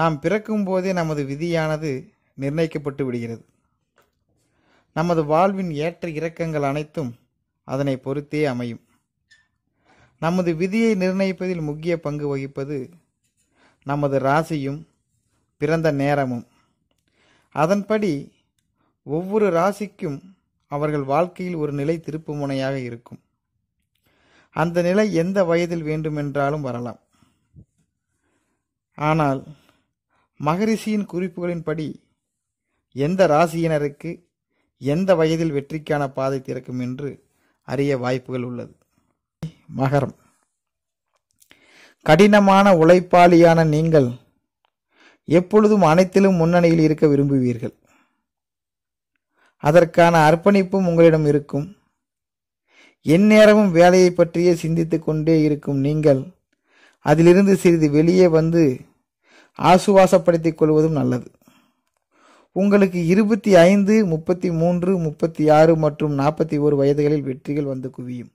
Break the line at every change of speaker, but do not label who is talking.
நாம் பிறக்கும் போதே நமது விதியானது நிர்ணயிக்கப்பட்டு விடுகிறது நமது வாழ்வின் ஏற்ற இறக்கங்கள் அனைத்தும் அதனை பொறுத்தே அமையும் நமது விதியை நிர்ணயிப்பதில் முக்கிய பங்கு வகிப்பது நமது ராசியும் பிறந்த நேரமும் அதன்படி ஒவ்வொரு ராசிக்கும் அவர்கள் வாழ்க்கையில் ஒரு நிலை திருப்பு முனையாக இருக்கும் அந்த நிலை எந்த வயதில் வேண்டுமென்றாலும் வரலாம் ஆனால் மகரிஷியின் குறிப்புகளின்படி எந்த ராசியினருக்கு எந்த வயதில் வெற்றிக்கான பாதை திறக்கும் என்று அறிய வாய்ப்புகள் உள்ளது மகரம் கடினமான உழைப்பாளியான நீங்கள் எப்பொழுதும் அனைத்திலும் முன்னணியில் இருக்க விரும்புவீர்கள் அதற்கான அர்ப்பணிப்பும் உங்களிடம் இருக்கும் எந்நேரமும் வேலையை பற்றியே சிந்தித்து கொண்டே இருக்கும் நீங்கள் அதிலிருந்து சிறிது வெளியே வந்து ஆசுவாசப்படுத்திக் கொள்வதும் நல்லது உங்களுக்கு இருபத்தி ஐந்து முப்பத்தி மூன்று முப்பத்தி ஆறு மற்றும் நாற்பத்தி ஒரு வயதுகளில் வெற்றிகள் வந்து குவியும்